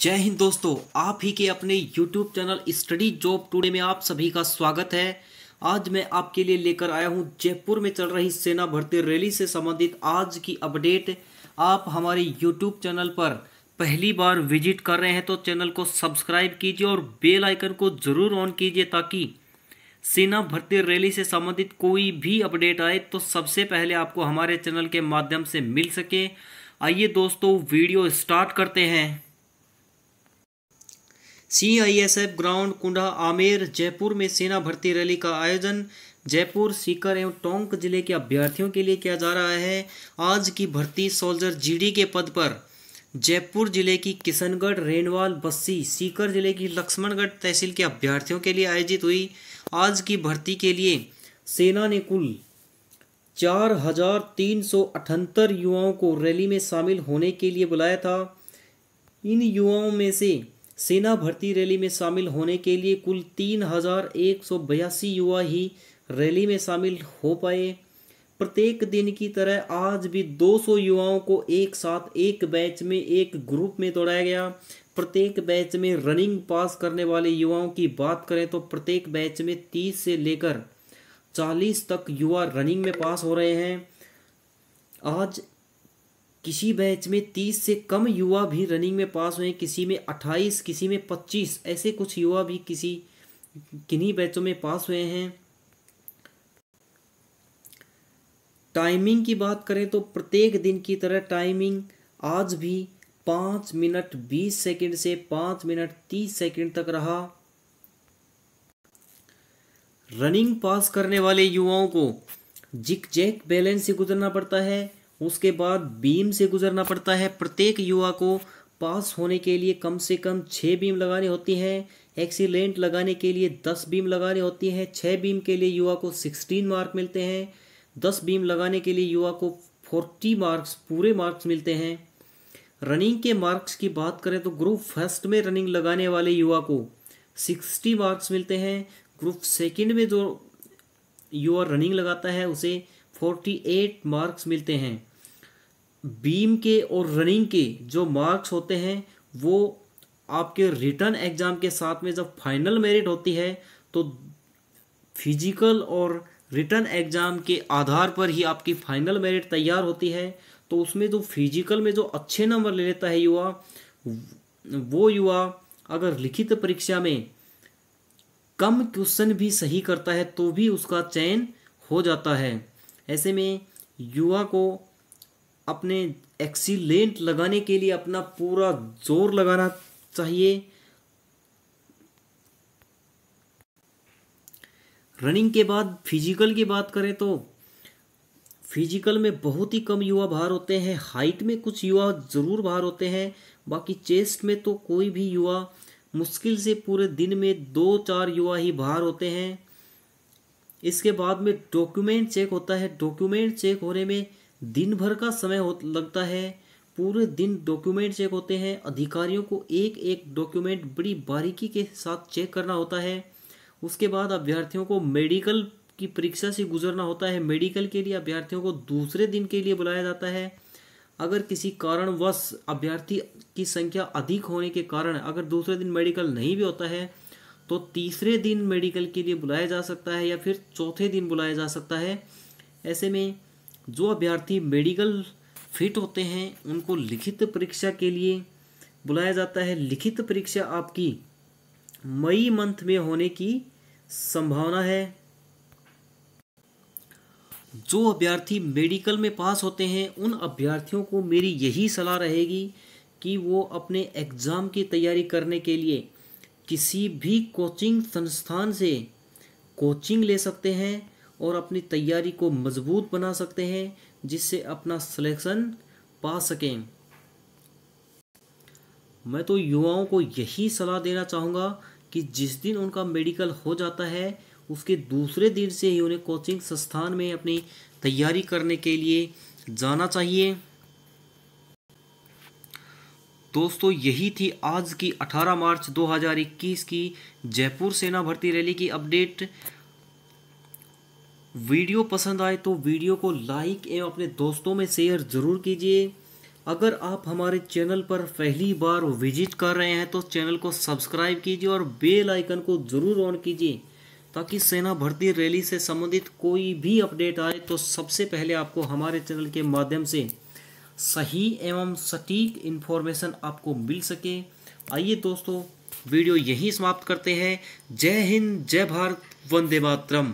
जय हिंद दोस्तों आप ही के अपने YouTube channel study job today में आप सभी का स्वागत है आज मैं आपके लिए लेकर आया हूं जयपुर में चल रही सेना भर्ती रैली से संबंधित आज की अपडेट आप हमारे YouTube चैनल पर पहली बार विजिट कर रहे हैं तो चैनल को सब्सक्राइब कीजिए और बेल आइकन को ज़रूर ऑन कीजिए ताकि सेना भर्ती रैली से संबंधित कोई भी अपडेट आए तो सबसे पहले आपको हमारे चैनल के माध्यम से मिल सके आइए दोस्तों वीडियो स्टार्ट करते हैं सीआईएसएफ ग्राउंड कुंडा आमेर जयपुर में सेना भर्ती रैली का आयोजन जयपुर सीकर एवं टोंक जिले के अभ्यर्थियों के लिए किया जा रहा है आज की भर्ती सोल्जर जीडी के पद पर जयपुर जिले की किशनगढ़ रेनवाल बस्सी सीकर जिले की लक्ष्मणगढ़ तहसील के अभ्यर्थियों के लिए आयोजित हुई आज की भर्ती के लिए सेना ने कुल चार हजार तीन सौ अठहत्तर युवाओं को रैली में शामिल होने के लिए बुलाया था इन युवाओं में से सेना भर्ती रैली में शामिल होने के लिए कुल तीन हजार एक सौ बयासी युवा ही रैली में शामिल हो पाए प्रत्येक दिन की तरह आज भी 200 युवाओं को एक साथ एक बैच में एक ग्रुप में दौड़ाया गया प्रत्येक बैच में रनिंग पास करने वाले युवाओं की बात करें तो प्रत्येक बैच में 30 से लेकर 40 तक युवा रनिंग में पास हो रहे हैं आज किसी बैच में तीस से कम युवा भी रनिंग में पास हुए किसी में अट्ठाईस किसी में पच्चीस ऐसे कुछ युवा भी किसी किन्हीं बैचों में पास हुए हैं टाइमिंग की बात करें तो प्रत्येक दिन की तरह टाइमिंग आज भी पाँच मिनट बीस सेकंड से पाँच मिनट तीस सेकंड तक रहा रनिंग पास करने वाले युवाओं को जिक जैक बैलेंस से गुजरना पड़ता है उसके बाद बीम से गुजरना पड़ता है प्रत्येक युवा को पास होने के लिए कम से कम छः बीम लगानी होती हैं एक्सीलेंट लगाने के लिए दस बीम लगानी होती हैं छः बीम के लिए युवा को सिक्सटीन मार्क मिलते हैं दस बीम लगाने के लिए युवा को फोर्टी मार्क्स पूरे मार्क्स मिलते हैं रनिंग के मार्क्स की बात करें तो ग्रुप फर्स्ट में रनिंग लगाने वाले युवा को सिक्सटी मार्क्स मिलते हैं ग्रुप सेकेंड में जो युवा रनिंग लगाता है उसे फोर्टी एट मार्क्स मिलते हैं बीम के और रनिंग के जो मार्क्स होते हैं वो आपके रिटर्न एग्ज़ाम के साथ में जब फाइनल मेरिट होती है तो फिजिकल और रिटर्न एग्ज़ाम के आधार पर ही आपकी फाइनल मेरिट तैयार होती है तो उसमें जो फिजिकल में जो अच्छे नंबर ले लेता है युवा वो युवा अगर लिखित परीक्षा में कम क्वेश्चन भी सही करता है तो भी उसका चयन हो जाता है ऐसे में युवा को अपने एक्सीलेंट लगाने के लिए अपना पूरा जोर लगाना चाहिए रनिंग के बाद फिजिकल की बात करें तो फिजिकल में बहुत ही कम युवा बाहर होते हैं हाइट में कुछ युवा ज़रूर बाहर होते हैं बाकी चेस्ट में तो कोई भी युवा मुश्किल से पूरे दिन में दो चार युवा ही बाहर होते हैं इसके बाद में डॉक्यूमेंट चेक होता है डॉक्यूमेंट चेक होने में दिन भर का समय हो लगता है पूरे दिन डॉक्यूमेंट चेक होते हैं अधिकारियों को एक एक डॉक्यूमेंट बड़ी बारीकी के साथ चेक करना होता है उसके बाद अभ्यर्थियों को मेडिकल की परीक्षा से गुजरना होता है मेडिकल के लिए अभ्यर्थियों को दूसरे दिन के लिए बुलाया जाता है अगर किसी कारणवश अभ्यर्थी की संख्या अधिक होने के कारण अगर दूसरे दिन मेडिकल नहीं भी होता है तो तीसरे दिन मेडिकल के लिए बुलाया जा सकता है या फिर चौथे दिन बुलाया जा सकता है ऐसे में जो अभ्यर्थी मेडिकल फिट होते हैं उनको लिखित परीक्षा के लिए बुलाया जाता है लिखित परीक्षा आपकी मई मंथ में होने की संभावना है जो अभ्यर्थी मेडिकल में पास होते हैं उन अभ्यर्थियों को मेरी यही सलाह रहेगी कि वो अपने एग्ज़ाम की तैयारी करने के लिए किसी भी कोचिंग संस्थान से कोचिंग ले सकते हैं और अपनी तैयारी को मजबूत बना सकते हैं जिससे अपना सिलेक्शन पा सकें मैं तो युवाओं को यही सलाह देना चाहूँगा कि जिस दिन उनका मेडिकल हो जाता है उसके दूसरे दिन से ही उन्हें कोचिंग संस्थान में अपनी तैयारी करने के लिए जाना चाहिए दोस्तों यही थी आज की 18 मार्च 2021 की जयपुर सेना भर्ती रैली की अपडेट वीडियो पसंद आए तो वीडियो को लाइक एवं अपने दोस्तों में शेयर ज़रूर कीजिए अगर आप हमारे चैनल पर पहली बार विजिट कर रहे हैं तो चैनल को सब्सक्राइब कीजिए और बेल आइकन को ज़रूर ऑन कीजिए ताकि सेना भर्ती रैली से संबंधित कोई भी अपडेट आए तो सबसे पहले आपको हमारे चैनल के माध्यम से सही एवं सटीक इन्फॉर्मेशन आपको मिल सके आइए दोस्तों वीडियो यहीं समाप्त करते हैं जय हिंद जय भारत वंदे मातरम